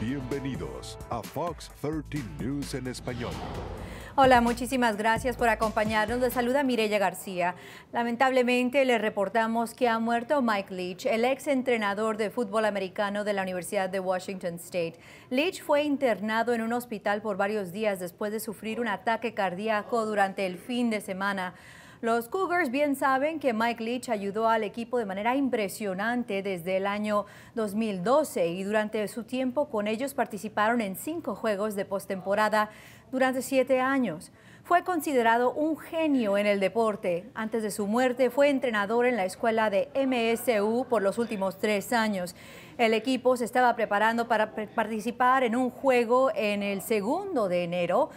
Bienvenidos a Fox 13 News en español. Hola, muchísimas gracias por acompañarnos. le saluda Mireya García. Lamentablemente le reportamos que ha muerto Mike Leach, el ex entrenador de fútbol americano de la Universidad de Washington State. Leach fue internado en un hospital por varios días después de sufrir un ataque cardíaco durante el fin de semana. Los Cougars bien saben que Mike Leach ayudó al equipo de manera impresionante desde el año 2012 y durante su tiempo con ellos participaron en cinco juegos de postemporada durante siete años. Fue considerado un genio en el deporte. Antes de su muerte fue entrenador en la escuela de MSU por los últimos tres años. El equipo se estaba preparando para participar en un juego en el segundo de enero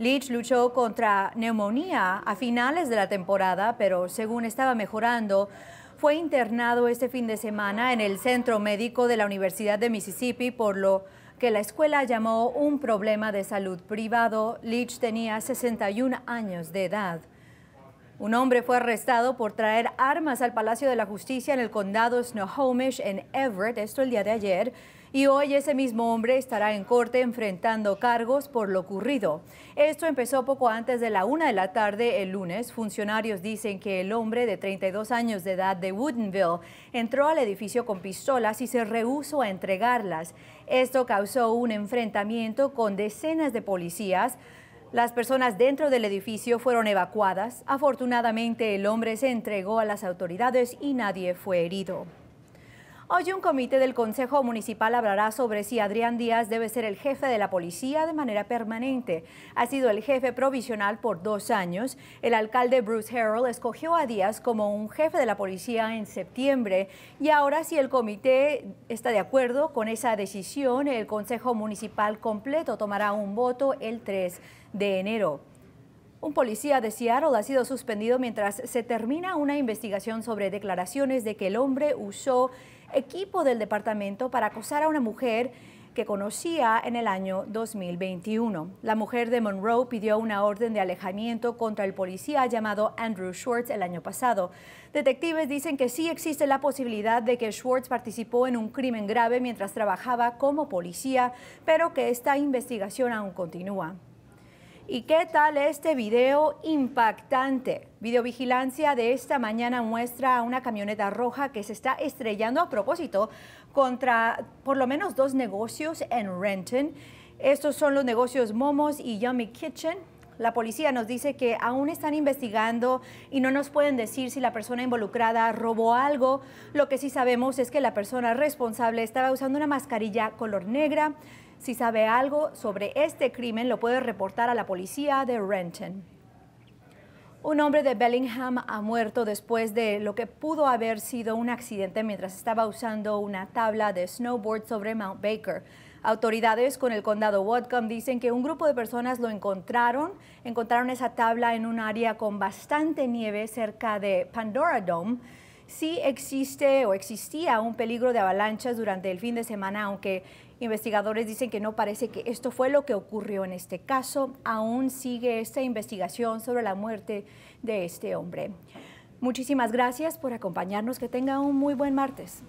Leach luchó contra neumonía a finales de la temporada, pero según estaba mejorando, fue internado este fin de semana en el centro médico de la Universidad de Mississippi por lo que la escuela llamó un problema de salud privado. Leach tenía 61 años de edad. Un hombre fue arrestado por traer armas al Palacio de la Justicia en el condado Snohomish en Everett, esto el día de ayer y hoy ese mismo hombre estará en corte enfrentando cargos por lo ocurrido. Esto empezó poco antes de la una de la tarde el lunes. Funcionarios dicen que el hombre de 32 años de edad de Woodenville entró al edificio con pistolas y se rehusó a entregarlas. Esto causó un enfrentamiento con decenas de policías. Las personas dentro del edificio fueron evacuadas. Afortunadamente, el hombre se entregó a las autoridades y nadie fue herido. Hoy un comité del Consejo Municipal hablará sobre si Adrián Díaz debe ser el jefe de la policía de manera permanente. Ha sido el jefe provisional por dos años. El alcalde Bruce Harrell escogió a Díaz como un jefe de la policía en septiembre y ahora si el comité está de acuerdo con esa decisión, el Consejo Municipal completo tomará un voto el 3 de enero. Un policía de Seattle ha sido suspendido mientras se termina una investigación sobre declaraciones de que el hombre usó equipo del departamento para acosar a una mujer que conocía en el año 2021. La mujer de Monroe pidió una orden de alejamiento contra el policía llamado Andrew Schwartz el año pasado. Detectives dicen que sí existe la posibilidad de que Schwartz participó en un crimen grave mientras trabajaba como policía, pero que esta investigación aún continúa. ¿Y qué tal este video impactante? Videovigilancia de esta mañana muestra una camioneta roja que se está estrellando a propósito contra por lo menos dos negocios en Renton. Estos son los negocios Momos y Yummy Kitchen la policía nos dice que aún están investigando y no nos pueden decir si la persona involucrada robó algo. Lo que sí sabemos es que la persona responsable estaba usando una mascarilla color negra. Si sabe algo sobre este crimen, lo puede reportar a la policía de Renton. Un hombre de Bellingham ha muerto después de lo que pudo haber sido un accidente mientras estaba usando una tabla de snowboard sobre Mount Baker. Autoridades con el condado Whatcom dicen que un grupo de personas lo encontraron, encontraron esa tabla en un área con bastante nieve cerca de Pandora Dome. Sí existe o existía un peligro de avalanchas durante el fin de semana, aunque Investigadores dicen que no parece que esto fue lo que ocurrió en este caso. Aún sigue esta investigación sobre la muerte de este hombre. Muchísimas gracias por acompañarnos. Que tenga un muy buen martes.